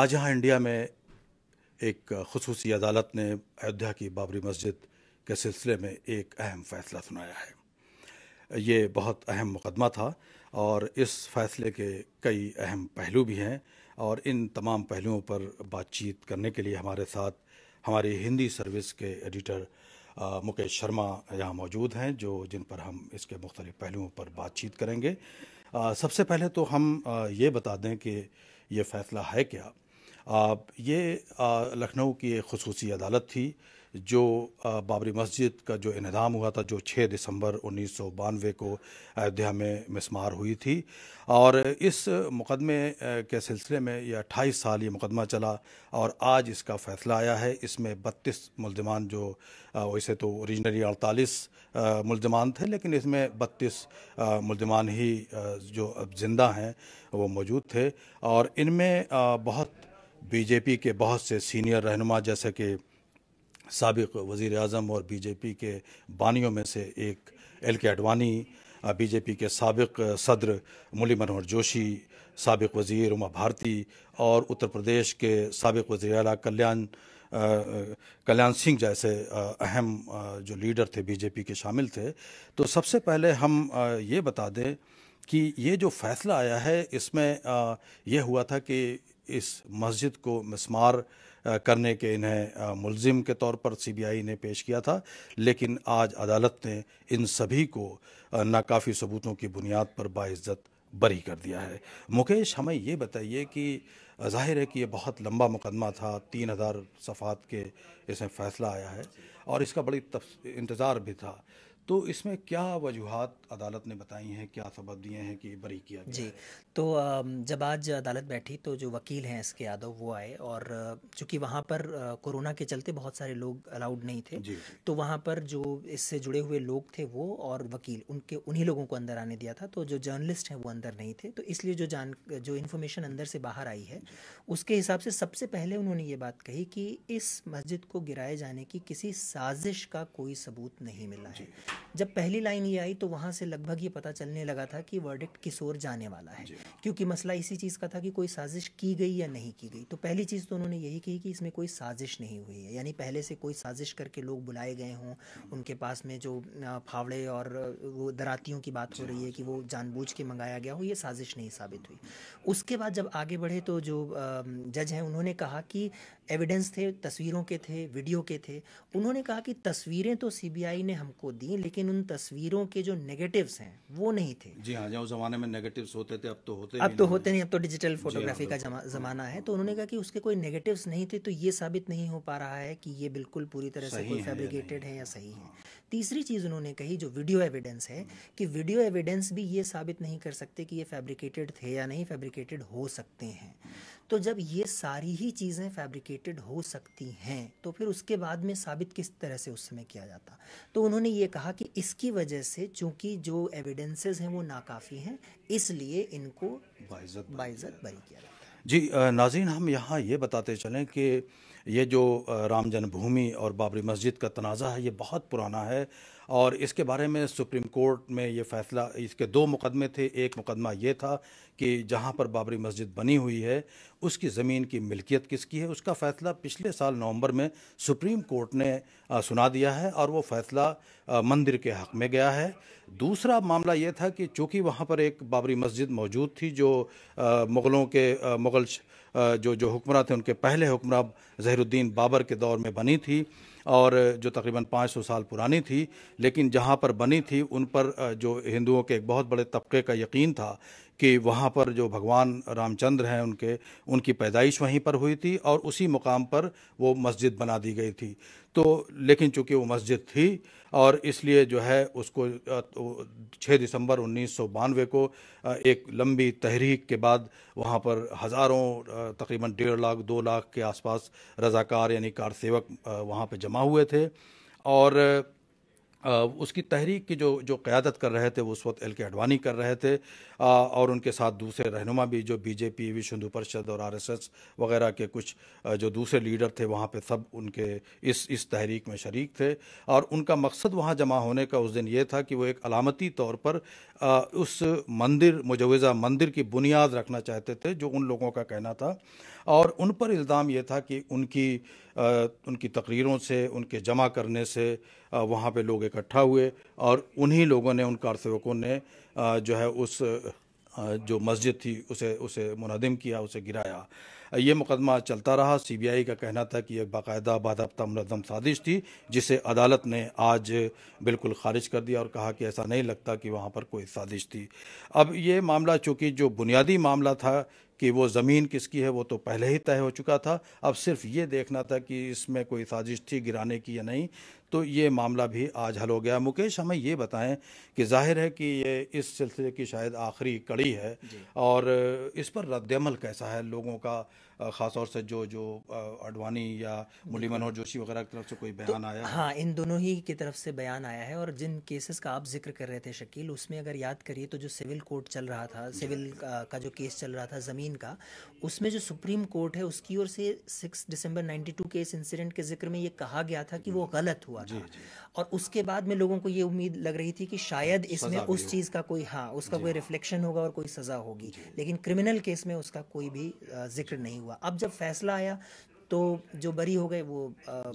آج یہاں انڈیا میں ایک خصوصی عدالت نے ایودھیا کی بابری مسجد کے سلسلے میں ایک اہم فیصلہ سنایا ہے یہ بہت اہم مقدمہ تھا اور اس فیصلے کے کئی اہم پہلو بھی ہیں اور ان تمام پہلوؤں پر بات چیت کرنے کے لیے ہمارے ساتھ ہماری ہندی سروس کے ایڈیٹر مکیش شرما یہاں موجود ہیں جو جن پر ہم اس کے مختلف پہلوؤں پر بات چیت کریں گے سب سے پہلے تو ہم یہ بتا دیں کہ یہ فیصلہ ہے کیا یہ لکھنؤ کی ایک خصوصی عدالت تھی جو بابری مسجد کا جو انہدام ہوا تھا جو چھ دسمبر انیس سو بانوے کو ایودھیا میں مسمار ہوئی تھی اور اس مقدمے کے سلسلے میں یہ اٹھائیس سال یہ مقدمہ چلا اور آج اس کا فیصلہ آیا ہے اس میں بتیس ملزمان جو ویسے تو اوریجنلی اڑتالیس ملزمان تھے لیکن اس میں بتیس ملزمان ہی جو زندہ ہیں وہ موجود تھے اور ان میں بہت بی جے پی کے بہت سے سینئر رہنما جیسے کہ سابق وزیر اعظم اور بی جے پی کے بانیوں میں سے ایک ایل کے اڈوانی بی جے پی کے سابق صدر ملی منوہر جوشی سابق وزیر اما بھارتی اور اتر پردیش کے سابق وزیر اعلیٰ کلیان کلیان سنگھ جیسے اہم جو لیڈر تھے بی جے پی کے شامل تھے تو سب سے پہلے ہم یہ بتا دیں کہ یہ جو فیصلہ آیا ہے اس میں یہ ہوا تھا کہ اس مسجد کو مسمار کرنے کے انہیں ملزم کے طور پر سی بی آئی نے پیش کیا تھا لیکن آج عدالت نے ان سبھی کو ناکافی ثبوتوں کی بنیاد پر باعزت بری کر دیا ہے مکیش ہمیں یہ بتائیے کہ ظاہر ہے کہ یہ بہت لمبا مقدمہ تھا تین ہزار صفحات کے اس میں فیصلہ آیا ہے اور اس کا بڑی انتظار بھی تھا تو اس میں کیا وجوہات عدالت نے بتائی ہیں کیا سبب دیے ہیں کہ بری کیا جی تو جب آج عدالت بیٹھی تو جو وکیل ہیں اس کے یادو وہ آئے اور چونکہ وہاں پر کورونا کے چلتے بہت سارے لوگ الاؤڈ نہیں تھے جی، جی۔ تو وہاں پر جو اس سے جڑے ہوئے لوگ تھے وہ اور وکیل ان کے انہی لوگوں کو اندر آنے دیا تھا تو جو جرنلسٹ ہیں وہ اندر نہیں تھے تو اس لیے جو جان جو انفارمیشن اندر سے باہر آئی ہے جی۔ اس کے حساب سے سب سے پہلے انہوں نے یہ بات کہی کہ اس مسجد کو گرائے جانے کی کسی سازش کا کوئی ثبوت نہیں ملا ہے جب پہلی لائن یہ آئی تو وہاں سے لگ بھگ یہ پتا چلنے لگا تھا کہ ورڈکٹ کس اور جانے والا ہے جی۔ کیونکہ مسئلہ اسی چیز کا تھا کہ کوئی سازش کی گئی یا نہیں کی گئی تو پہلی چیز تو انہوں نے یہی کہی کہ اس میں کوئی سازش نہیں ہوئی ہے یعنی پہلے سے کوئی سازش کر کے لوگ بلائے گئے ہوں ان کے پاس میں جو پھاوڑے اور دراتیوں کی بات ہو رہی ہے جی، ہاں، کہ وہ جی۔ جان بوجھ کے منگایا گیا ہو یہ سازش نہیں ثابت ہوئی اس کے بعد جب آگے بڑھے تو جو جج ہیں انہوں نے کہا کہ ایویڈنس تھے تصویروں کے تھے ویڈیو کے تھے انہوں نے کہا کہ تصویریں تو سی بی آئی نے ہم کو دی لیکن ان تصویروں کے جو نیگیٹیوز ہیں وہ نہیں تھے جی ہاں زمانے میں ہوتے تھے اب تو ہوتے اب تو ہوتے نہیں اب تو ڈیجیٹل فوٹوگرافی ہاں، کا زمانہ ہے تو انہوں نے کہا کہ اس کے کوئی نیگیٹیوز نہیں تھے تو یہ ثابت نہیں ہو پا رہا ہے کہ یہ بالکل پوری طرح سے کوئی فیبریکیٹڈ ہے ہے یا صحیح تیسری چیز انہوں نے کہی جو ویڈیو ایویڈنس ہے کہ ویڈیو ایویڈنس بھی یہ ثابت نہیں کر سکتے کہ یہ فیبریکیٹڈ تھے یا نہیں فیبریکیٹڈ ہو سکتے ہیں تو جب یہ ساری ہی چیزیں فیبریکیٹڈ ہو سکتی ہیں تو پھر اس کے بعد میں ثابت کس طرح سے اس میں کیا جاتا تو انہوں نے یہ کہا کہ اس کی وجہ سے چونکہ جو ایویڈنسز ہیں وہ ناکافی ہیں اس لیے ان کو بری کیا جاتا جی ناظرین ہم یہاں یہ بتاتے چلیں کہ یہ جو رام جنم بھومی اور بابری مسجد کا تنازع ہے یہ بہت پرانا ہے اور اس کے بارے میں سپریم کورٹ میں یہ فیصلہ اس کے دو مقدمے تھے ایک مقدمہ یہ تھا کہ جہاں پر بابری مسجد بنی ہوئی ہے اس کی زمین کی ملکیت کس کی ہے اس کا فیصلہ پچھلے سال نومبر میں سپریم کورٹ نے سنا دیا ہے اور وہ فیصلہ مندر کے حق میں گیا ہے دوسرا معاملہ یہ تھا کہ چونکہ وہاں پر ایک بابری مسجد موجود تھی جو مغلوں کے مغل جو جو حکمراں تھے ان کے پہلے حکمراں الدین بابر کے دور میں بنی تھی اور جو تقریباً پانچ سو سال پرانی تھی لیکن جہاں پر بنی تھی ان پر جو ہندوؤں کے ایک بہت بڑے طبقے کا یقین تھا کہ وہاں پر جو بھگوان رام چندر ہیں ان کے ان کی پیدائش وہیں پر ہوئی تھی اور اسی مقام پر وہ مسجد بنا دی گئی تھی تو لیکن چونکہ وہ مسجد تھی اور اس لیے جو ہے اس کو چھ دسمبر انیس سو بانوے کو ایک لمبی تحریک کے بعد وہاں پر ہزاروں تقریباً ڈیڑھ لاکھ دو لاکھ کے آس پاس رضاکار یعنی کار سیوک وہاں پہ جمع ہوئے تھے اور اس کی تحریک کی جو جو قیادت کر رہے تھے وہ اس وقت ایل کے اڈوانی کر رہے تھے اور ان کے ساتھ دوسرے رہنما بھی جو بی جے پی وش ہندو پرشد اور آر ایس ایس وغیرہ کے کچھ جو دوسرے لیڈر تھے وہاں پہ سب ان کے اس اس تحریک میں شریک تھے اور ان کا مقصد وہاں جمع ہونے کا اس دن یہ تھا کہ وہ ایک علامتی طور پر اس مندر مجوزہ مندر کی بنیاد رکھنا چاہتے تھے جو ان لوگوں کا کہنا تھا اور ان پر الزام یہ تھا کہ ان کی ان کی تقریروں سے ان کے جمع کرنے سے وہاں پہ لوگ اکٹھا ہوئے اور انہی لوگوں نے ان کارسیوکوں نے جو ہے اس جو مسجد تھی اسے اسے منہدم کیا اسے گرایا یہ مقدمہ چلتا رہا سی بی آئی کا کہنا تھا کہ یہ باقاعدہ بادابطہ منظم سازش تھی جسے عدالت نے آج بالکل خارج کر دیا اور کہا کہ ایسا نہیں لگتا کہ وہاں پر کوئی سازش تھی اب یہ معاملہ چونکہ جو بنیادی معاملہ تھا کہ وہ زمین کس کی ہے وہ تو پہلے ہی طے ہو چکا تھا اب صرف یہ دیکھنا تھا کہ اس میں کوئی سازش تھی گرانے کی یا نہیں تو یہ معاملہ بھی آج حل ہو گیا مکیش ہمیں یہ بتائیں کہ ظاہر ہے کہ یہ اس سلسلے کی شاید آخری کڑی ہے جی۔ اور اس پر رد عمل کیسا ہے لوگوں کا خاص طور سے جو جو اڈوانی یا ملی منوہر جوشی وغیرہ کی طرف سے کوئی بیان آیا ہاں ان دونوں ہی کی طرف سے بیان آیا ہے اور جن کیسز کا آپ ذکر کر رہے تھے شکیل اس میں اگر یاد کریے تو جو سول کورٹ چل رہا تھا جی۔ سول کا جو کیس چل رہا تھا زمین کا اس میں جو سپریم کورٹ ہے اس کی اور سے six December ninety two case incident کے ذکر میں یہ کہا گیا تھا کہ وہ جی۔ غلط ہوا تھا جی، اور اس کے بعد میں لوگوں کو یہ امید لگ رہی تھی کہ شاید اس میں اس چیز کا کوئی ہاں اس کا کوئی ریفلیکشن ہوگا اور کوئی سزا ہوگی لیکن کرمنل کیس میں اس کا کوئی بھی ذکر نہیں ہوا اب جب فیصلہ آیا تو جو بری ہو گئے وہ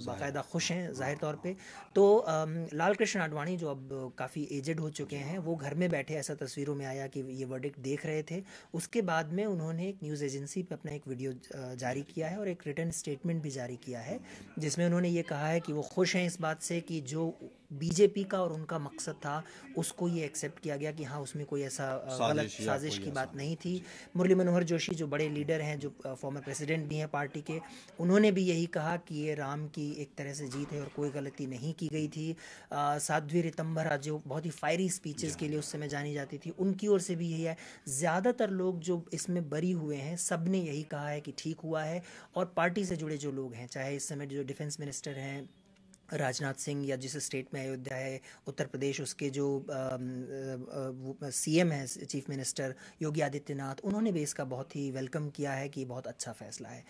باقاعدہ خوش ہیں ظاہر طور پہ تو لال کرشن آڈوانی جو اب کافی ایجڈ ہو چکے ہیں وہ گھر میں بیٹھے ایسا تصویروں میں آیا کہ یہ ورڈکٹ دیکھ رہے تھے اس کے بعد میں انہوں نے ایک نیوز ایجنسی پہ اپنا ایک ویڈیو جاری کیا ہے اور ایک ریٹرن اسٹیٹمنٹ بھی جاری کیا ہے جس میں انہوں نے یہ کہا ہے کہ وہ خوش ہیں اس بات سے کہ جو بی جے پی کا اور ان کا مقصد تھا اس کو یہ ایکسیپٹ کیا گیا کہ ہاں اس میں کوئی ایسا غلط سازش کی بات نہیں تھی مرلی منوہر جوشی جو بڑے لیڈر ہیں جو فارمر پریسیڈنٹ بھی ہیں پارٹی کے انہوں نے بھی یہی کہا کہ یہ رام کی ایک طرح سے جیت ہے اور کوئی غلطی نہیں کی گئی تھی سادھوی ریتمبھر جو بہت ہی فائری جی سپیچز کے لیے اس سمے جانی جاتی تھی ان کی اور سے بھی یہی ہے زیادہ تر لوگ جو اس میں بری ہوئے ہیں سب نے یہی کہا ہے کہ ٹھیک ہوا ہے اور پارٹی سے جڑے جو لوگ ہیں چاہے اس سمے جو ڈیفنس منسٹر ہیں راج ناتھ سنگھ یا جس اسٹیٹ میں ایودھیا ہے اتر پردیش اس کے جو سی ایم ہے chief minister Yogi Adityanath انہوں نے بھی اس کا بہت ہی ویلکم کیا ہے کہ یہ بہت اچھا فیصلہ ہے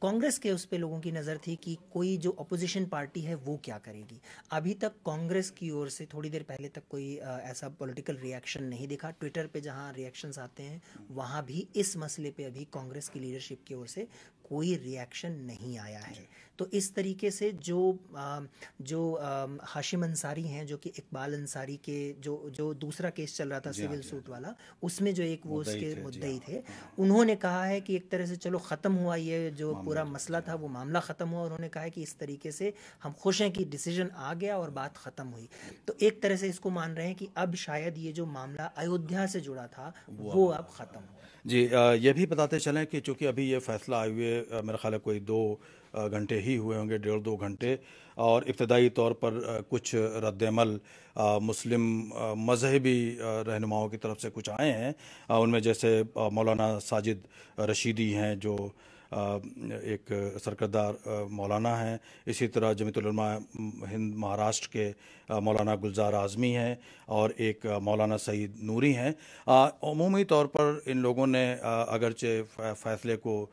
کانگریس کے اس پہ لوگوں کی نظر تھی کہ کوئی جو اپوزیشن پارٹی ہے وہ کیا کرے گی ابھی تک کانگریس کی اور سے تھوڑی دیر پہلے تک کوئی ایسا پولیٹیکل ریاکشن نہیں دیکھا ٹویٹر پہ جہاں ریاکشنز آتے ہیں وہاں بھی اس مسئلے پہ ابھی کانگریس کی لیڈرشپ کی اور سے کوئی ریاکشن نہیں آیا ہے تو اس طریقے سے جو جو ہاشم انصاری ہیں جو کہ اقبال انصاری کے جو جو دوسرا کیس چل رہا تھا جی سول ہاں، جی سوٹ ہاں۔ والا اس میں جو ایک وہ اس کے جی مدعی ہاں۔ تھے انہوں نے کہا ہے کہ ایک طرح سے چلو ختم ہوا یہ جو پورا مسئلہ تھا وہ معاملہ ختم ہوا انہوں نے کہا ہے کہ اس طریقے سے ہم خوش ہیں کہ ڈیسیجن آ گیا اور بات ختم ہوئی تو ایک طرح سے اس کو مان رہے ہیں کہ اب شاید یہ جو معاملہ ایودھیا سے جڑا تھا وہ اب ختم ہو جی یہ بھی بتاتے چلیں کہ چونکہ ابھی یہ فیصلہ آئے ہوئے میرا خیال ہے کوئی دو گھنٹے ہی ہوئے ہوں گے ڈیڑھ دو گھنٹے اور ابتدائی طور پر کچھ رد عمل مسلم مذہبی رہنماؤں کی طرف سے کچھ آئے ہیں ان میں جیسے مولانا ساجد رشیدی ہیں جو ایک سرکردار مولانا ہیں اسی طرح جمعیت العلماء ہند مہاراشٹر کے مولانا گلزار اعظمی ہیں اور ایک مولانا سعید نوری ہیں عمومی طور پر ان لوگوں نے اگرچہ فیصلے کو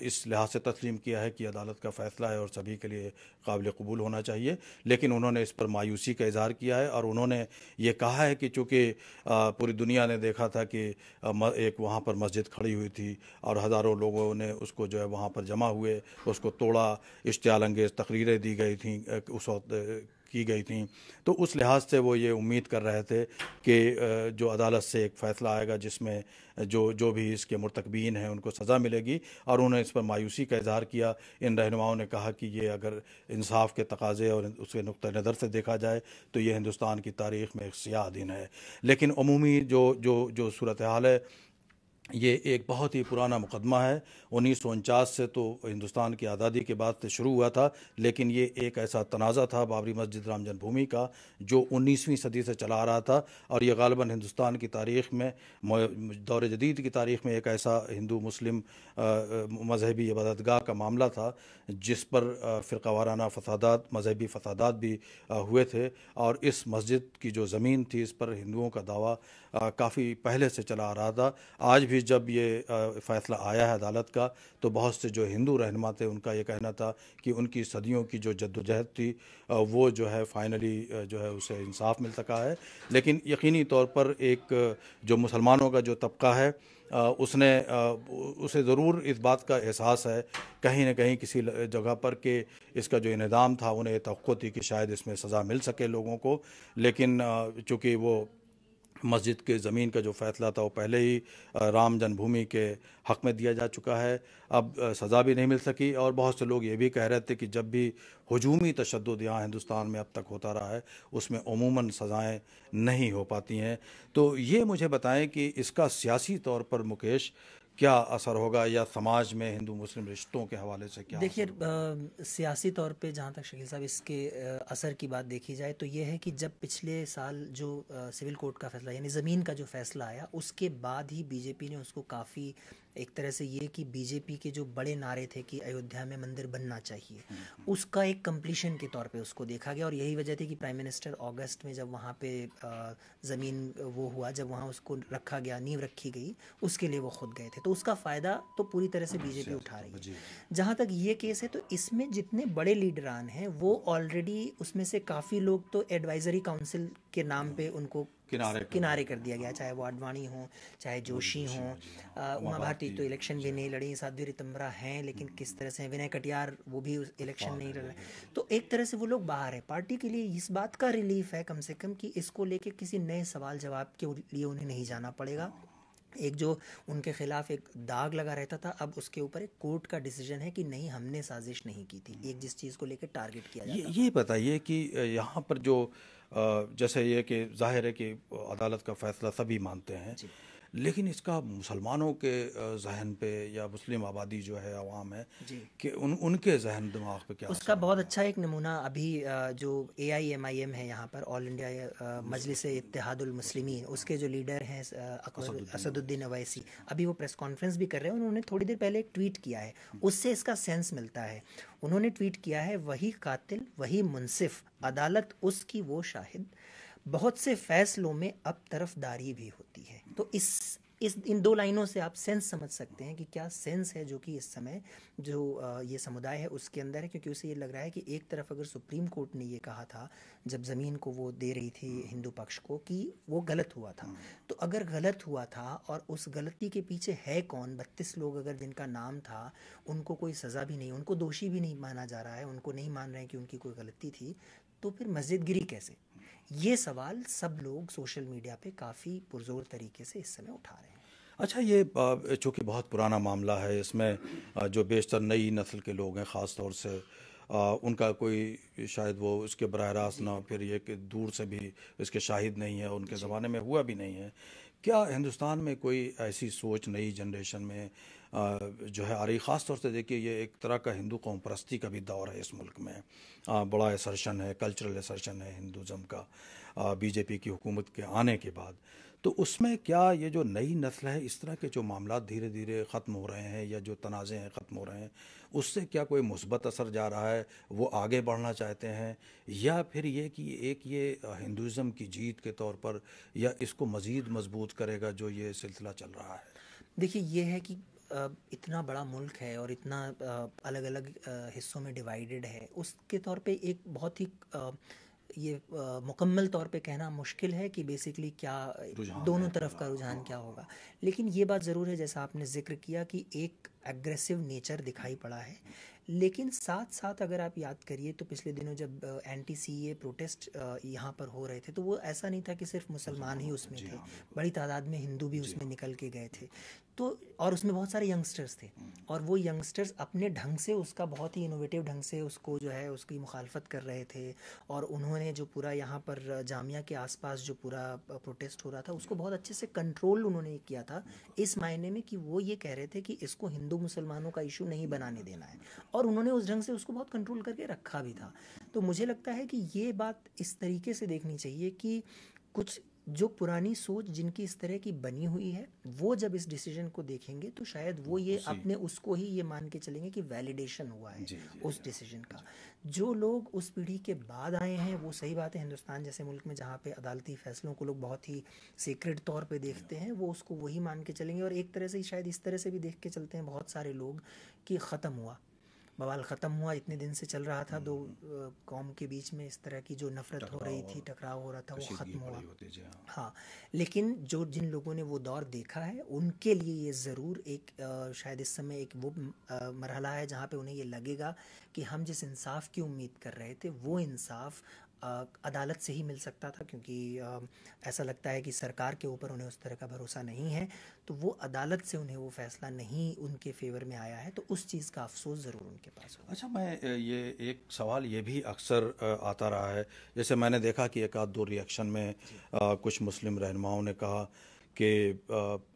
اس لحاظ سے تسلیم کیا ہے کہ عدالت کا فیصلہ ہے اور سبھی کے لیے قابل قبول ہونا چاہیے لیکن انہوں نے اس پر مایوسی کا اظہار کیا ہے اور انہوں نے یہ کہا ہے کہ چونکہ پوری دنیا نے دیکھا تھا کہ ایک وہاں پر مسجد کھڑی ہوئی تھی اور ہزاروں لوگوں نے اس کو جو ہے وہاں پر جمع ہوئے اس کو توڑا اشتعال انگیز تقریریں دی گئی تھیں اس وقت کی گئی تھیں تو اس لحاظ سے وہ یہ امید کر رہے تھے کہ جو عدالت سے ایک فیصلہ آئے گا جس میں جو جو بھی اس کے مرتقبین ہیں ان کو سزا ملے گی اور انہوں نے اس پر مایوسی کا اظہار کیا ان رہنماؤں نے کہا کہ یہ اگر انصاف کے تقاضے اور اس کے نقطۂ نظر سے دیکھا جائے تو یہ ہندوستان کی تاریخ میں ایک سیاہ دن ہے لیکن عمومی جو جو جو صورتحال ہے یہ ایک بہت ہی پرانا مقدمہ ہے انیس سو انچاس سے تو ہندوستان کی آزادی کے بعد سے شروع ہوا تھا لیکن یہ ایک ایسا تنازع تھا بابری مسجد رام جن بھومی کا جو انیسویں صدی سے چلا آ رہا تھا اور یہ غالباً ہندوستان کی تاریخ میں دور جدید کی تاریخ میں ایک ایسا ہندو مسلم مذہبی عبادت گاہ کا معاملہ تھا جس پر فرقہ وارانہ فسادات مذہبی فسادات بھی ہوئے تھے اور اس مسجد کی جو زمین تھی اس پر ہندوؤں کا دعویٰ کافی پہلے سے چلا آ رہا تھا آج بھی جب یہ فیصلہ آیا ہے عدالت کا تو بہت سے جو ہندو رہنما تھے ان کا یہ کہنا تھا کہ ان کی صدیوں کی جو جد و جہد تھی وہ جو ہے فائنلی جو ہے اسے انصاف مل سکا ہے لیکن یقینی طور پر ایک جو مسلمانوں کا جو طبقہ ہے اس نے اسے ضرور اس بات کا احساس ہے کہیں نہ کہیں کسی جگہ پر کہ اس کا جو انہدام تھا انہیں یہ توقع تھی کہ شاید اس میں سزا مل سکے لوگوں کو لیکن چونکہ وہ مسجد کے زمین کا جو فیصلہ تھا وہ پہلے ہی رام جنم بھومی کے حق میں دیا جا چکا ہے اب سزا بھی نہیں مل سکی اور بہت سے لوگ یہ بھی کہہ رہے تھے کہ جب بھی ہجومی تشدد یہاں ہندوستان میں اب تک ہوتا رہا ہے اس میں عموماً سزائیں نہیں ہو پاتی ہیں تو یہ مجھے بتائیں کہ اس کا سیاسی طور پر مکیش کیا اثر ہوگا یا سماج میں ہندو مسلم رشتوں کے حوالے سے کیا دیکھیے سیاسی طور پہ جہاں تک شکیل صاحب اس کے اثر کی بات دیکھی جائے تو یہ ہے کہ جب پچھلے سال جو سول کورٹ کا فیصلہ یعنی زمین کا جو فیصلہ آیا اس کے بعد ہی بی جے پی نے اس کو کافی ایک طرح سے یہ کہ بی جے پی کے جو بڑے نعرے تھے کہ ایودھیا میں مندر بننا چاہیے اس کا ایک کمپلیشن کے طور پہ اس کو دیکھا گیا اور یہی وجہ تھی کہ پرائم منسٹر آگسٹ میں جب وہاں پہ زمین وہ ہوا جب وہاں اس کو رکھا گیا نیو رکھی گئی اس کے لیے وہ خود گئے تھے تو اس کا فائدہ تو پوری طرح سے بی جے پی اچھا، اٹھا رہی ہے جی، جی۔ جہاں تک یہ کیس ہے تو اس میں جتنے بڑے لیڈران ہیں وہ آلریڈی اس میں سے کافی لوگ تو ایڈوائزری کاؤنسل کے نام پہ ان کو کنارے کر دیا گیا چاہے وہ آڈوانی ہوں چاہے جوشی ہوں جی، جی، جی۔ اما بھارتی تو الیکشن بھی نہیں ہیں لیکن کس طرح سے کٹیار وہ بھی الیکشن نہیں لڑ رہے تو ایک طرح سے وہ لوگ باہر ہیں پارٹی کے لیے اس بات کا ریلیف ہے کم سے کم کہ اس کو لے کے کسی نئے سوال جواب کے لیے انہیں نہیں جانا پڑے گا ایک جو ان کے خلاف ایک داغ لگا رہتا تھا اب اس کے اوپر ایک کورٹ کا ڈیسیجن ہے کہ نہیں ہم نے سازش نہیں کی تھی ایک جس چیز کو لے کے ٹارگٹ کیا جاتا یہ بتائیے کہ یہاں پر جو جیسے یہ کہ ظاہر ہے کہ عدالت کا فیصلہ سبھی مانتے ہیں جی۔ لیکن اس کا مسلمانوں کے ذہن پہ یا مسلم آبادی جو ہے عوام ہے جی کہ ان ان کے ذہن دماغ پہ کیا اس کا بہت اچھا ایک نمونہ ابھی جو اے آئی ایم آئی ایم ہے یہاں پر آل انڈیا مجلس اتحاد المسلمین اس کے جو لیڈر ہیں اسد الدین اویسی ابھی وہ پریس کانفرنس بھی کر رہے ہیں انہوں نے تھوڑی دیر پہلے ایک ٹویٹ کیا ہے اس سے اس کا سینس ملتا ہے انہوں نے ٹویٹ کیا ہے وہی قاتل وہی منصف عدالت اس کی وہ شاہد بہت سے فیصلوں میں اب طرف داری بھی ہوتی ہے تو اس اس ان دو لائنوں سے آپ سینس سمجھ سکتے ہیں کہ کیا سینس ہے جو کہ اس سمے جو یہ سمودائے ہے اس کے اندر ہے کیونکہ اسے یہ لگ رہا ہے کہ ایک طرف اگر سپریم کورٹ نے یہ کہا تھا جب زمین کو وہ دے رہی تھی ہندو پکش کو کہ وہ غلط ہوا تھا تو اگر غلط ہوا تھا اور اس غلطی کے پیچھے ہے کون بتیس لوگ اگر جن کا نام تھا ان کو کوئی سزا بھی نہیں ان کو دوشی بھی نہیں مانا جا رہا ہے ان کو نہیں مان رہے ہیں کہ ان کی کوئی غلطی تھی تو پھر مسجد گری کیسے یہ سوال سب لوگ سوشل میڈیا پہ کافی پرزور طریقے سے اس سمے اٹھا رہے ہیں اچھا یہ چونکہ بہت پرانا معاملہ ہے اس میں جو بیشتر نئی نسل کے لوگ ہیں خاص طور سے ان کا کوئی شاید وہ اس کے براہ راست نہ پھر یہ کہ دور سے بھی اس کے شاہد نہیں ہے ان کے جی۔ زمانے میں ہوا بھی نہیں ہے کیا ہندوستان میں کوئی ایسی سوچ نئی جنریشن میں جو ہے آ رہی خاص طور سے دیکھیے یہ ایک طرح کا ہندو قوم پرستی کا بھی دور ہے اس ملک میں بڑا اسرشن ہے کلچرل اسرشن ہے ہندوزم کا بی جے پی کی حکومت کے آنے کے بعد تو اس میں کیا یہ جو نئی نسل ہے اس طرح کے جو معاملات دھیرے دھیرے ختم ہو رہے ہیں یا جو تنازع ہیں ختم ہو رہے ہیں اس سے کیا کوئی مثبت اثر جا رہا ہے وہ آگے بڑھنا چاہتے ہیں یا پھر یہ کہ ایک یہ ہندوازم کی جیت کے طور پر یا اس کو مزید مضبوط کرے گا جو یہ سلسلہ چل رہا ہے دیکھیے یہ ہے کہ اتنا بڑا ملک ہے اور اتنا الگ الگ حصوں میں ڈیوائیڈڈ ہے اس کے طور پہ ایک بہت ہی یہ مکمل طور پہ کہنا مشکل ہے کہ بیسکلی کیا دونوں طرف کا رجحان کیا ہوگا لیکن یہ بات ضرور ہے جیسا آپ نے ذکر کیا کہ ایک اگریسو نیچر دکھائی پڑا ہے لیکن ساتھ ساتھ اگر آپ یاد کریے تو پچھلے دنوں جب N T C A protest یہاں پر ہو رہے تھے تو وہ ایسا نہیں تھا کہ صرف مسلمان ہی اس میں جی تھے ہاں، بڑی تعداد میں ہندو بھی جی اس میں ہاں۔ نکل کے گئے تھے تو اور اس میں بہت سارے ینگسٹرس تھے اور وہ ینگسٹرس اپنے ڈھنگ سے اس کا بہت ہی انوویٹیو ڈھنگ سے اس کو جو ہے اس کی مخالفت کر رہے تھے اور انہوں نے جو پورا یہاں پر جامعہ کے آس پاس جو پورا پروٹیسٹ ہو رہا تھا اس کو بہت اچھے سے کنٹرول انہوں نے کیا تھا اس معنی میں کہ وہ یہ کہہ رہے تھے کہ اس کو ہندو مسلمانوں کا ایشو نہیں بنانے دینا ہے اور انہوں نے اس ڈھنگ سے اس کو بہت کنٹرول کر کے رکھا بھی تھا تو مجھے لگتا ہے کہ یہ بات اس طریقے سے دیکھنی چاہیے کہ کچھ جو پرانی سوچ جن کی اس طرح کی بنی ہوئی ہے وہ جب اس ڈیسیجن کو دیکھیں گے تو شاید وہ یہ جی۔ اپنے اس کو ہی یہ مان کے چلیں گے کہ ویلیڈیشن ہوا ہے جی، جی، اس ڈیسیجن کا جو لوگ اس پیڑھی کے بعد آئے ہیں وہ صحیح بات ہے ہندوستان جیسے ملک میں جہاں پہ عدالتی فیصلوں کو لوگ بہت ہی سیکرٹ طور پہ دیکھتے ہیں وہ اس کو وہی مان کے چلیں گے اور ایک طرح سے شاید اس طرح سے بھی دیکھ کے چلتے ہیں بہت سارے لوگ کہ ختم ہوا بوال ختم ہوا اتنے دن سے چل رہا تھا دو قوم کے بیچ میں اس طرح کی جو نفرت ہو رہی تھی ٹکراؤ ہو رہا تھا وہ ختم ہوا جی ہاں۔, ہاں لیکن جو جن لوگوں نے وہ دور دیکھا ہے ان کے لیے یہ ضرور ایک شاید اس سمے ایک وہ مرحلہ ہے جہاں پہ انہیں یہ لگے گا کہ ہم جس انصاف کی امید کر رہے تھے وہ انصاف عدالت سے ہی مل سکتا تھا کیونکہ ایسا لگتا ہے کہ سرکار کے اوپر انہیں اس طرح کا بھروسہ نہیں ہے تو وہ عدالت سے انہیں وہ فیصلہ نہیں ان کے فیور میں آیا ہے تو اس چیز کا افسوس ضرور ان کے پاس اچھا میں یہ ایک سوال یہ بھی اکثر آتا رہا ہے جیسے میں نے دیکھا کہ ایک آدھ دو ریاکشن میں جی۔ کچھ مسلم رہنماؤں نے کہا کہ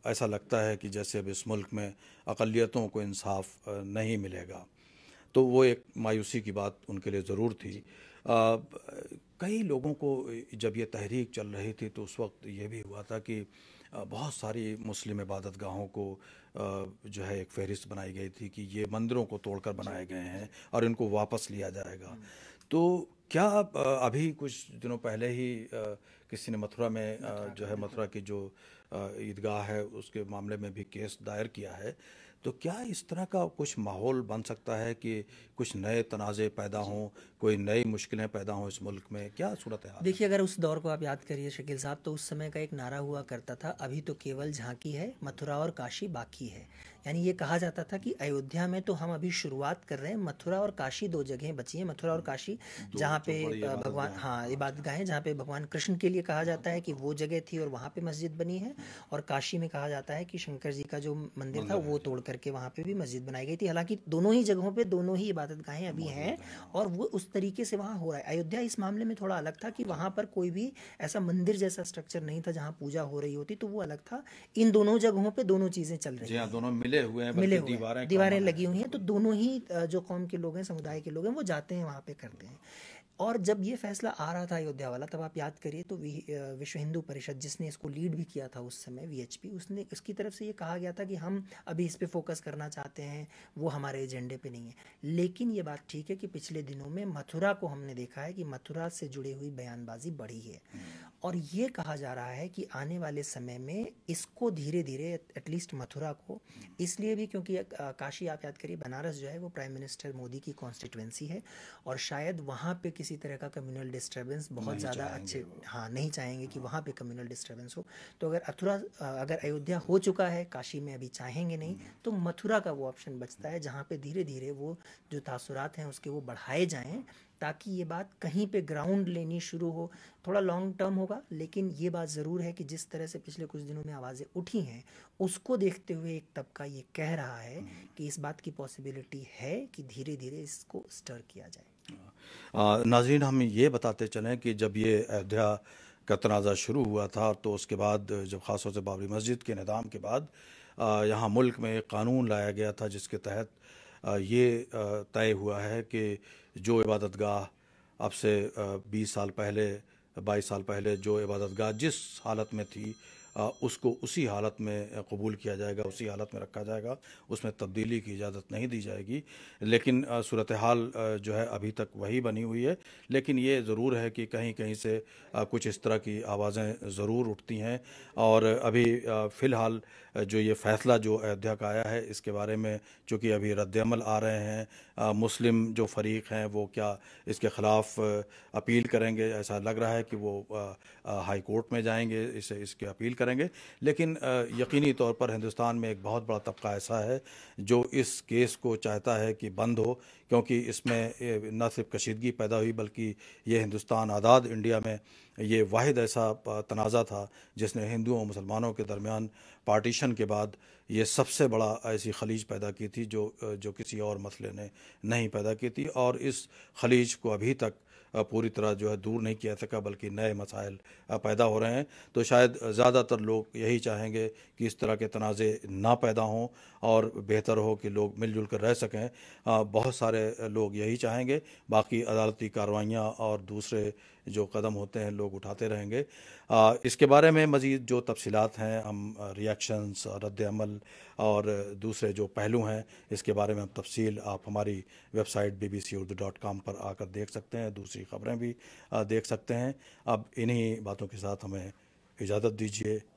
ایسا لگتا ہے کہ جیسے اب اس ملک میں اقلیتوں کو انصاف نہیں ملے گا تو وہ ایک مایوسی کی بات ان کے لیے ضرور تھی کئی لوگوں کو جب یہ تحریک چل رہی تھی تو اس وقت یہ بھی ہوا تھا کہ بہت ساری مسلم عبادت گاہوں کو جو ہے ایک فہرست بنائی گئی تھی کہ یہ مندروں کو توڑ کر بنائے گئے ہیں اور ان کو واپس لیا جائے گا تو کیا ابھی کچھ دنوں پہلے ہی کسی نے متھرا میں جو ہے متھرا کی جو عیدگاہ ہے اس کے معاملے میں بھی کیس دائر کیا ہے تو کیا اس طرح کا کچھ ماحول بن سکتا ہے کہ کچھ نئے تنازع پیدا جی۔ ہوں کوئی نئی مشکلیں پیدا ہوں اس ملک میں کیا صورت ہے دیکھیے اگر اس دور کو آپ یاد کریے شکیل صاحب تو اس سمے کا ایک نعرہ ہوا کرتا تھا ابھی تو کیول جھانکی ہے متھرا اور کاشی باقی ہے یعنی یہ کہا جاتا تھا کہ ایودھیا میں تو ہم ابھی شروعات کر رہے ہیں متھرا اور کاشی دو جگہیں بچی ہیں متھرا اور کاشی جہاں پہ بھگوان ہاں عبادت گاہیں جہاں پہ بھگوان کرشن کے لیے کہا جاتا ہے کہ وہ جگہ تھی اور وہاں پہ مسجد بنی ہے اور کاشی میں کہا جاتا ہے کہ شنکر جی کا جو مندر تھا وہ توڑ کر کر کے وہاں پہ بھی مسجد بنائی گئی تھی حالانکہ دونوں ہی جگہوں پہ دونوں ہی عبادت گاہیں ابھی ہیں اور وہ اس طریقے سے وہاں ہو رہا ہے ایودھیا اس معاملے میں تھوڑا الگ تھا کہ وہاں پر کوئی بھی ایسا مندر جیسا اسٹرکچر نہیں تھا جہاں پوجا ہو رہی ہوتی تو وہ الگ تھا ان دونوں جگہوں پہ دونوں چیزیں چل رہی جی ہاں، ہیں دونوں ملے ہوئے ہیں ملے ہوئے دیواریں لگی ہوئی ہیں تو دونوں ہی جو قوم کے لوگ ہیں سمودائے کے لوگ ہیں وہ جاتے ہیں وہاں پہ کرتے ہیں اور جب یہ فیصلہ آ رہا تھا ایودھیا والا تب آپ یاد کریے تو وشو ہندو پریشد جس نے اس کو لیڈ بھی کیا تھا اس سمے وی ایچ پی اس نے اس کی طرف سے یہ کہا گیا تھا کہ ہم ابھی اس پہ فوکس کرنا چاہتے ہیں وہ ہمارے ایجنڈے پہ نہیں ہے لیکن یہ بات ٹھیک ہے کہ پچھلے دنوں میں متھرا کو ہم نے دیکھا ہے کہ متھرا سے جڑی ہوئی بیان بازی بڑھی ہے اور یہ کہا جا رہا ہے کہ آنے والے سمے میں اس کو دھیرے دھیرے ایٹ لیسٹ متھرا کو اس لیے بھی کیونکہ کاشی آپ یاد کریے بنارس جو ہے وہ پرائم منسٹر مودی کی کانسٹیٹوینسی ہے اور شاید وہاں پہ کسی طرح کا کمیونل ڈسٹربنس بہت زیادہ اچھے ہاں نہیں چاہیں گے کہ وہاں پہ کمیونل ڈسٹربنس ہو تو اگر اتھرا اگر ایودھیا ہو چکا ہے کاشی میں ابھی چاہیں گے نہیں تو متھرا کا وہ آپشن بچتا ہے جہاں پہ دھیرے دھیرے وہ جو تاثرات ہیں اس کے وہ بڑھائے جائیں تاکہ یہ بات کہیں پہ گراؤنڈ لینی شروع ہو تھوڑا لانگ ٹرم ہوگا لیکن یہ بات ضرور ہے کہ جس طرح سے پچھلے کچھ دنوں میں آوازیں اٹھی ہیں اس کو دیکھتے ہوئے ایک طبقہ یہ کہہ رہا ہے کہ اس بات کی پاسبلٹی ہے کہ دھیرے دھیرے اس کو سٹر کیا جائے ناظرین ہم یہ بتاتے چلیں کہ جب یہ ایودھیا کا تنازع شروع ہوا تھا تو اس کے بعد جب خاص طور سے بابری مسجد کے نظام کے بعد یہاں ملک میں ایک قانون لایا گیا تھا جس کے تحت یہ طے ہوا ہے کہ جو عبادت گاہ اب سے بیس سال پہلے بائیس سال پہلے جو عبادت گاہ جس حالت میں تھی اس کو اسی حالت میں قبول کیا جائے گا اسی حالت میں رکھا جائے گا اس میں تبدیلی کی اجازت نہیں دی جائے گی لیکن صورتحال جو ہے ابھی تک وہی بنی ہوئی ہے لیکن یہ ضرور ہے کہ کہیں کہیں سے کچھ اس طرح کی آوازیں ضرور اٹھتی ہیں اور ابھی فی الحال جو یہ فیصلہ جو ایودھیا کا آیا ہے اس کے بارے میں چونکہ ابھی رد عمل آ رہے ہیں مسلم جو فریق ہیں وہ کیا اس کے خلاف اپیل کریں گے ایسا لگ رہا ہے کہ وہ ہائی کورٹ میں جائیں گے اسے اس کے اپیل کریں گے لیکن یقینی طور پر ہندوستان میں ایک بہت بڑا طبقہ ایسا ہے جو اس کیس کو چاہتا ہے کہ بند ہو کیونکہ اس میں نہ صرف کشیدگی پیدا ہوئی بلکہ یہ ہندوستان آزاد انڈیا میں یہ واحد ایسا تنازع تھا جس نے ہندوؤں مسلمانوں کے درمیان پارٹیشن کے بعد یہ سب سے بڑا ایسی خلیج پیدا کی تھی جو جو کسی اور مسئلے نے نہیں پیدا کی تھی اور اس خلیج کو ابھی تک پوری طرح جو ہے دور نہیں کیا سکا بلکہ نئے مسائل پیدا ہو رہے ہیں تو شاید زیادہ تر لوگ یہی چاہیں گے کہ اس طرح کے تنازع نہ پیدا ہوں اور بہتر ہو کہ لوگ مل جل کر رہ سکیں بہت سارے لوگ یہی چاہیں گے باقی عدالتی کارروائیاں اور دوسرے جو قدم ہوتے ہیں لوگ اٹھاتے رہیں گے اس کے بارے میں مزید جو تفصیلات ہیں ہم ریاکشنز رد عمل اور دوسرے جو پہلو ہیں اس کے بارے میں ہم تفصیل آپ ہماری website B B C Urdu dot com پر آ کر دیکھ سکتے ہیں دوسری خبریں بھی دیکھ سکتے ہیں اب انہی باتوں کے ساتھ ہمیں اجازت دیجیے